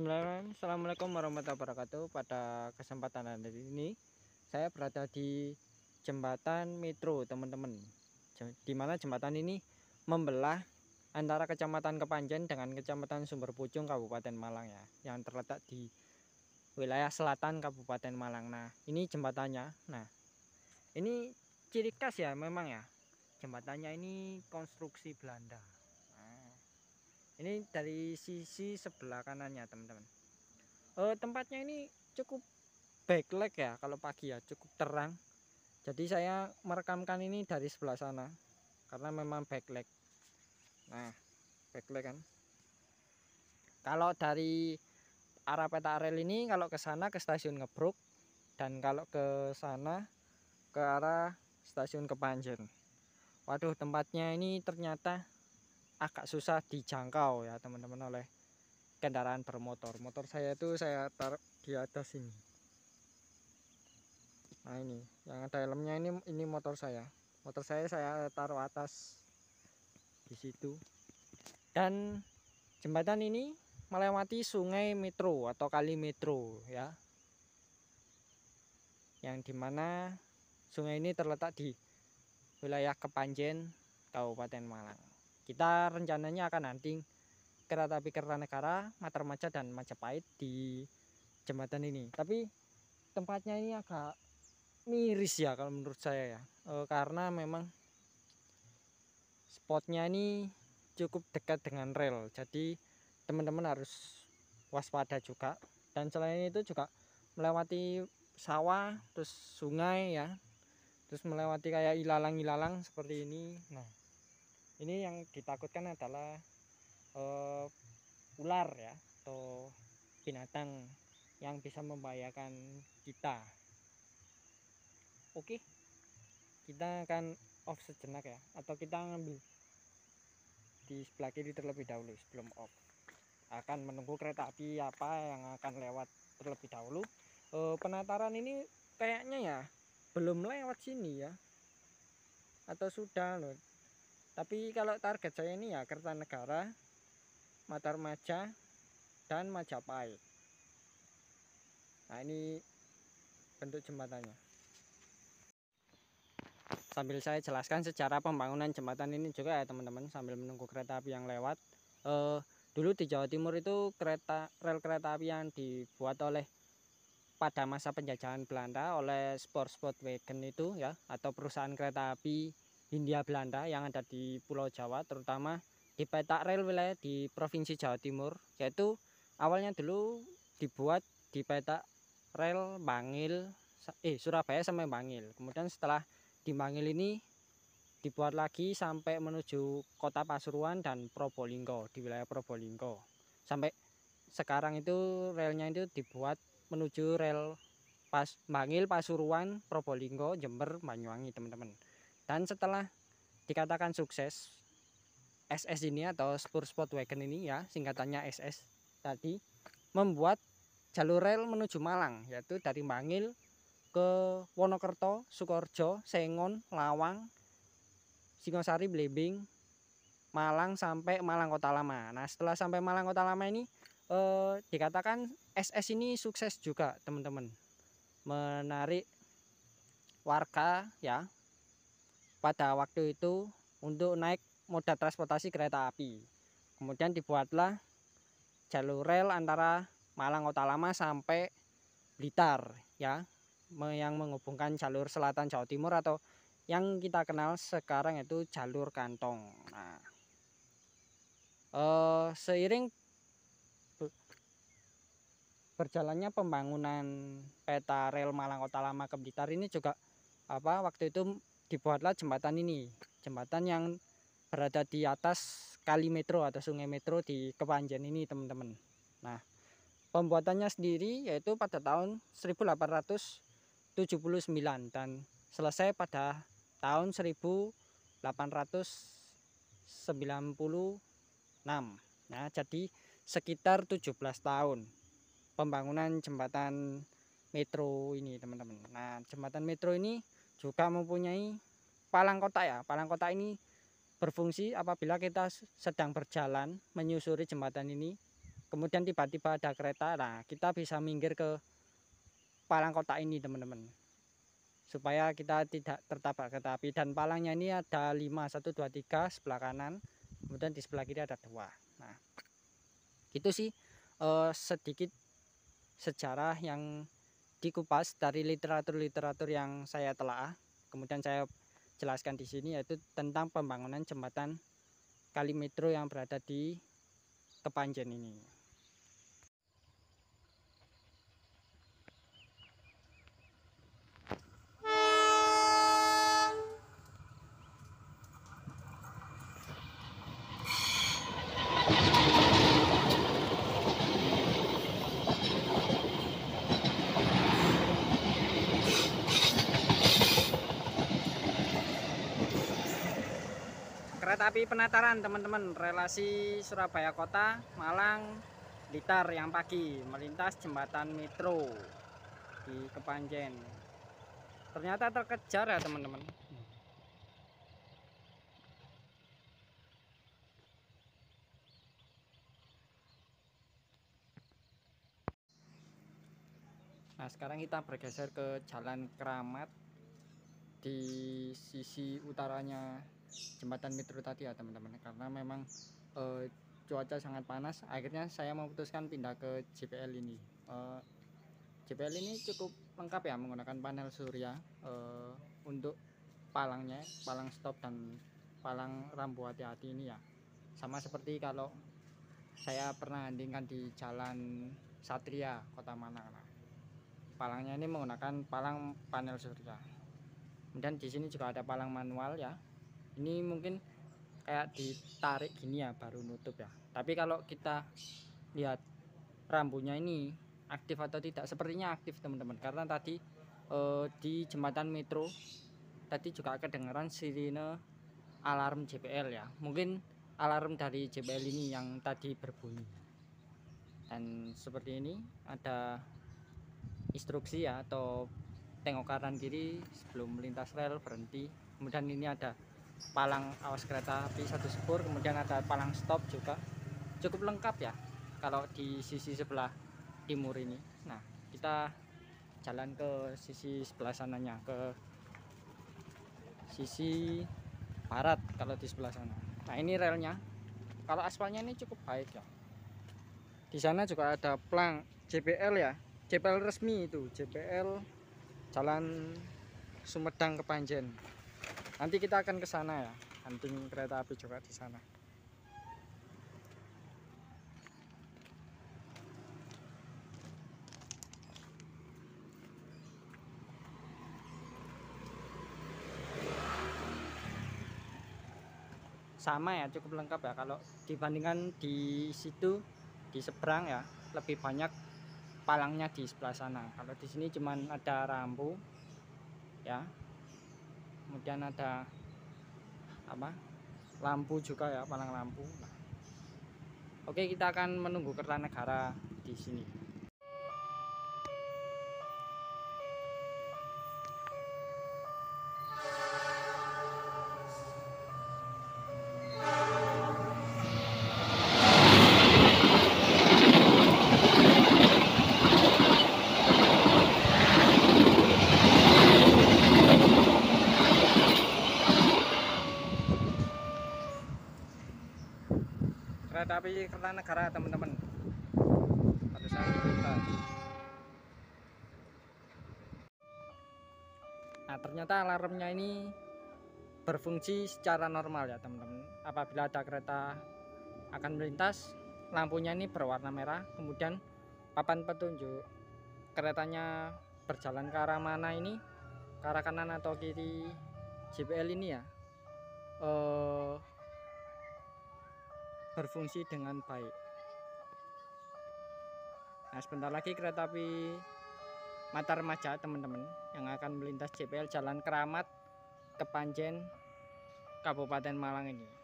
Bismillahirrahmanirrahim Assalamualaikum warahmatullahi wabarakatuh Pada kesempatan hari ini Saya berada di jembatan metro teman-teman Dimana jembatan ini membelah Antara kecamatan Kepanjen dengan kecamatan Sumber Pucung Kabupaten Malang ya Yang terletak di wilayah selatan Kabupaten Malang Nah ini jembatannya Nah ini ciri khas ya memang ya Jembatannya ini konstruksi Belanda ini dari sisi sebelah kanannya teman-teman e, tempatnya ini cukup backlight ya kalau pagi ya cukup terang jadi saya merekamkan ini dari sebelah sana karena memang backlight nah backlight kan kalau dari arah peta rel ini kalau ke sana ke stasiun Ngebruk dan kalau ke sana ke arah stasiun Kepanjen waduh tempatnya ini ternyata agak susah dijangkau ya teman-teman oleh kendaraan bermotor motor saya itu saya taruh di atas ini nah ini yang ada helmnya ini ini motor saya motor saya saya taruh atas di situ dan jembatan ini melewati sungai metro atau kali metro ya yang dimana sungai ini terletak di wilayah Kepanjen Kabupaten Malang kita rencananya akan nanti kereta api Kertanegara, Matarmaca dan Majapahit di jembatan ini. Tapi tempatnya ini agak miris ya kalau menurut saya ya. E, karena memang spotnya ini cukup dekat dengan rel. Jadi teman-teman harus waspada juga. Dan selain itu juga melewati sawah, terus sungai ya. Terus melewati kayak ilalang-ilalang seperti ini. Nah, ini yang ditakutkan adalah uh, ular ya atau binatang yang bisa membahayakan kita oke kita akan off sejenak ya atau kita ambil di sebelah kiri terlebih dahulu sebelum off akan menunggu kereta api apa yang akan lewat terlebih dahulu e, penataran ini kayaknya ya belum lewat sini ya atau sudah loh tapi kalau target saya ini ya Kertanegara Matarmaja dan Majapahit nah ini bentuk jembatannya sambil saya jelaskan secara pembangunan jembatan ini juga ya teman-teman sambil menunggu kereta api yang lewat eh, dulu di Jawa Timur itu kereta rel kereta api yang dibuat oleh pada masa penjajahan Belanda oleh Sport Sport Wagen itu ya atau perusahaan kereta api Hindia Belanda yang ada di Pulau Jawa terutama di peta rel wilayah di Provinsi Jawa Timur yaitu awalnya dulu dibuat di peta rel Bangil eh Surabaya sampai Bangil kemudian setelah di Bangil ini dibuat lagi sampai menuju kota Pasuruan dan Probolinggo di wilayah Probolinggo sampai sekarang itu relnya itu dibuat menuju rel pas Bangil Pasuruan Probolinggo Jember Banyuwangi teman-teman dan setelah dikatakan sukses SS ini atau Spur Wagon ini ya singkatannya SS tadi membuat jalur rel menuju Malang yaitu dari Mangil ke Wonokerto, Sukorjo, Sengon, Lawang, Singosari, Blebing, Malang sampai Malang Kota Lama. Nah setelah sampai Malang Kota Lama ini eh, dikatakan SS ini sukses juga teman-teman menarik warga ya pada waktu itu untuk naik moda transportasi kereta api. Kemudian dibuatlah jalur rel antara Malang Kota Lama sampai Blitar ya yang menghubungkan jalur selatan Jawa Timur atau yang kita kenal sekarang itu jalur kantong. Nah, eh, seiring berjalannya pembangunan peta rel Malang Kota Lama ke Blitar ini juga apa waktu itu dibuatlah jembatan ini jembatan yang berada di atas kali metro atau sungai metro di Kepanjen ini teman-teman nah pembuatannya sendiri yaitu pada tahun 1879 dan selesai pada tahun 1896 nah jadi sekitar 17 tahun pembangunan jembatan metro ini teman-teman nah jembatan metro ini juga mempunyai palang kotak ya. Palang kotak ini berfungsi apabila kita sedang berjalan menyusuri jembatan ini. Kemudian tiba-tiba ada kereta, nah kita bisa minggir ke palang kotak ini teman-teman. Supaya kita tidak tertabrak kereta api. Dan palangnya ini ada 5, 1, 2, 3 sebelah kanan. Kemudian di sebelah kiri ada dua. Nah, itu sih eh, sedikit sejarah yang dikupas dari literatur-literatur yang saya telah kemudian saya jelaskan di sini yaitu tentang pembangunan jembatan Kalimetro yang berada di Kepanjen ini. kereta api penataran teman-teman relasi Surabaya Kota Malang Litar yang pagi melintas jembatan metro di Kepanjen ternyata terkejar ya teman-teman Nah sekarang kita bergeser ke Jalan Keramat di sisi utaranya jembatan Mitru tadi ya teman-teman karena memang e, cuaca sangat panas akhirnya saya memutuskan pindah ke JPL ini e, eh, JPL ini cukup lengkap ya menggunakan panel surya e, untuk palangnya palang stop dan palang rambu hati-hati ini ya sama seperti kalau saya pernah andingkan di jalan Satria Kota mana nah, palangnya ini menggunakan palang panel surya kemudian di sini juga ada palang manual ya ini mungkin kayak ditarik gini ya baru nutup ya tapi kalau kita lihat rambunya ini aktif atau tidak sepertinya aktif teman-teman karena tadi eh, di jembatan metro tadi juga kedengeran sirine alarm JPL ya mungkin alarm dari JPL ini yang tadi berbunyi dan seperti ini ada instruksi ya atau tengok kanan kiri sebelum melintas rel berhenti kemudian ini ada palang awas kereta api satu sepur kemudian ada palang stop juga cukup lengkap ya kalau di sisi sebelah timur ini nah kita jalan ke sisi sebelah sananya ke sisi barat kalau di sebelah sana nah ini relnya kalau aspalnya ini cukup baik ya di sana juga ada plang JPL ya JPL resmi itu JPL Jalan Sumedang ke Panjen nanti kita akan ke sana ya hunting kereta api juga di sana sama ya cukup lengkap ya kalau dibandingkan di situ di seberang ya lebih banyak palangnya di sebelah sana kalau di sini cuman ada rambu ya kemudian ada apa lampu juga ya palang lampu nah, oke kita akan menunggu kertanegara di sini karena negara teman-teman saat nah ternyata alarmnya ini berfungsi secara normal ya teman-teman apabila ada kereta akan melintas lampunya ini berwarna merah kemudian papan petunjuk keretanya berjalan ke arah mana ini ke arah kanan atau kiri JPL ini ya eh berfungsi dengan baik. Nah, sebentar lagi kereta api Mata Remaja, teman-teman, yang akan melintas JPL Jalan Keramat, ke Panjen Kabupaten Malang ini.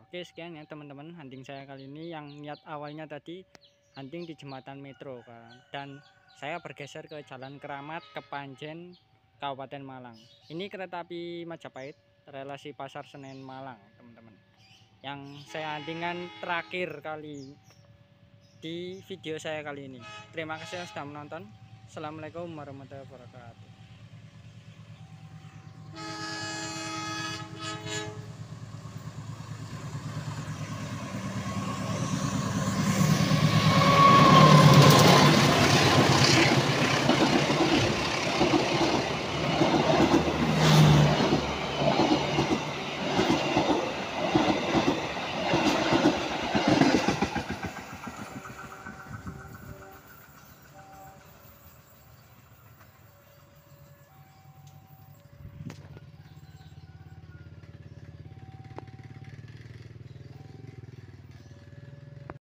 Oke sekian ya teman-teman hunting saya kali ini yang niat awalnya tadi hunting di jembatan metro kan dan saya bergeser ke jalan keramat Kepanjen Kabupaten Malang ini kereta api Majapahit relasi pasar Senen Malang teman-teman yang saya huntingan terakhir kali di video saya kali ini terima kasih yang sudah menonton Assalamualaikum warahmatullahi wabarakatuh